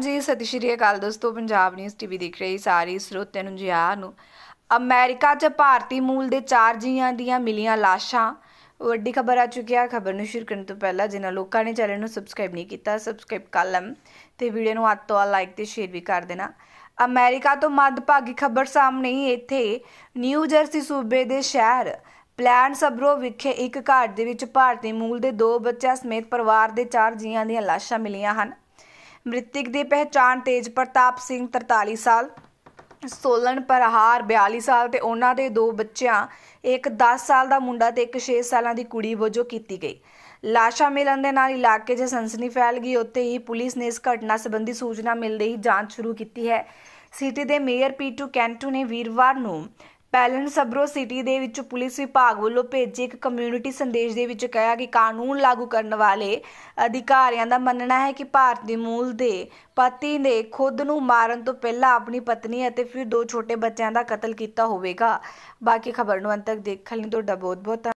ਜੀ ਸਤਿ ਸ਼੍ਰੀ ਅਕਾਲ ਦੋਸਤੋ ਪੰਜਾਬ ਨਿਊਜ਼ ਟੀਵੀ ਦੇਖ ਰਹੇ ਸਾਰੇ ਸਰੋਤਿਆਂ ਨੂੰ ਜੀ ਆ ਨੂੰ ਅਮਰੀਕਾ 'ਚ ਭਾਰਤੀ ਮੂਲ ਦੇ ਚਾਰ ਜੀਆਂ ਦੀਆਂ ਮਿਲੀਆਂ ਲਾਸ਼ਾਂ ਵੱਡੀ ਖਬਰ ਆ ਚੁੱਕੀ ਆ ਖਬਰ ਨੂੰ ਸ਼ੁਰੂ ਕਰਨ ਤੋਂ ਪਹਿਲਾਂ ਜਿਨ੍ਹਾਂ ਲੋਕਾਂ ਨੇ ਚੈਨਲ ਨੂੰ ਸਬਸਕ੍ਰਾਈਬ ਨਹੀਂ ਕੀਤਾ ਸਬਸਕ੍ਰਾਈਬ ਕਰ ਲੈਣ ਤੇ ਵੀਡੀਓ ਨੂੰ ਹੱਥ ਤੋਂ ਲਾਈਕ ਤੇ ਸ਼ੇਅਰ ਵੀ ਕਰ ਦੇਣਾ ਅਮਰੀਕਾ ਤੋਂ ਮੱਧਭਾਗੀ ਖਬਰ ਸਾਹਮਣੇ ਇੱਥੇ ਨਿਊ ਜਰਸੀ ਸੂਬੇ ਦੇ ਸ਼ਹਿਰ ਪਲਾਨ ਸਬਰੋ ਵਿਖੇ ਇੱਕ ਘਰ ਦੇ ਵਿੱਚ ਭਾਰਤੀ ਮੂਲ ਦੇ ਦੋ ਬੱਚਿਆਂ ਸਮੇਤ ਪਰਿਵਾਰ ਦੇ ਚਾਰ ਜੀਆਂ ਦੀਆਂ ਲਾਸ਼ਾਂ ਮਿਲੀਆਂ ਹਨ ਮ੍ਰਿਤਕ ਦੀ ਪਹਿਚਾਣ ਤੇਜ ਪ੍ਰਤਾਪ ਸਿੰਘ 43 ਸਾਲ ਸੋਲਨ ਪਰਹਾਰ 42 ਸਾਲ ਤੇ ਉਹਨਾਂ ਦੇ ਦੋ ਬੱਚਿਆਂ ਇੱਕ 10 ਸਾਲ ਦਾ ਮੁੰਡਾ ਤੇ ਇੱਕ 6 ਸਾਲਾਂ ਦੀ ਕੁੜੀ ਵਜੋਂ ਕੀਤੀ ਗਈ ਲਾਸ਼ਾਂ ਮਿਲਣ ਦੇ ਨਾਲ ਇਲਾਕੇ 'ਚ ਸਨਸਨੀ ਫੈਲ ਗਈ ਉੱਤੇ ਹੀ ਪੁਲਿਸ ਨੇ ਇਸ ਘਟਨਾ ਸੰਬੰਧੀ ਸੂਚਨਾ ਮਿਲਦੇ ਹੀ ਜਾਂਚ ਸ਼ੁਰੂ ਕੀਤੀ ਹੈ ਸਿਟੀ ਦੇ ਮੇਅਰ ਪੀਟੂ ਕੈਂਟੂ ਨੇ ਵੀਰਵਾਰ ਨੂੰ ਪੈਲਨ ਸਬਰੋ ਸਿਟੀ ਦੇ ਵਿੱਚ ਪੁਲਿਸ ਵਿਭਾਗ ਵੱਲੋਂ ਭੇਜੇ ਇੱਕ ਕਮਿਊਨਿਟੀ ਸੰਦੇਸ਼ ਦੇ ਵਿੱਚ ਕਿਹਾ ਕਿ ਕਾਨੂੰਨ ਲਾਗੂ ਕਰਨ ਵਾਲੇ ਅਧਿਕਾਰੀਆਂ ਦਾ ਮੰਨਣਾ ਹੈ ਕਿ ਭਾਰਤ ਦੇ ਮੂਲ ਦੇ ਪਤੀ ਨੇ ਖੁਦ ਨੂੰ ਮਾਰਨ ਤੋਂ ਪਹਿਲਾਂ ਆਪਣੀ ਪਤਨੀ ਅਤੇ ਫਿਰ ਦੋ ਛੋਟੇ ਬੱਚਿਆਂ ਦਾ ਕਤਲ ਕੀਤਾ ਹੋਵੇਗਾ ਬਾਕੀ ਖਬਰ ਨੂੰ ਅੰਤ ਤੱਕ ਦੇਖਣ ਲਈ ਤੁਹਾਡਾ ਬਹੁਤ ਬਹੁਤ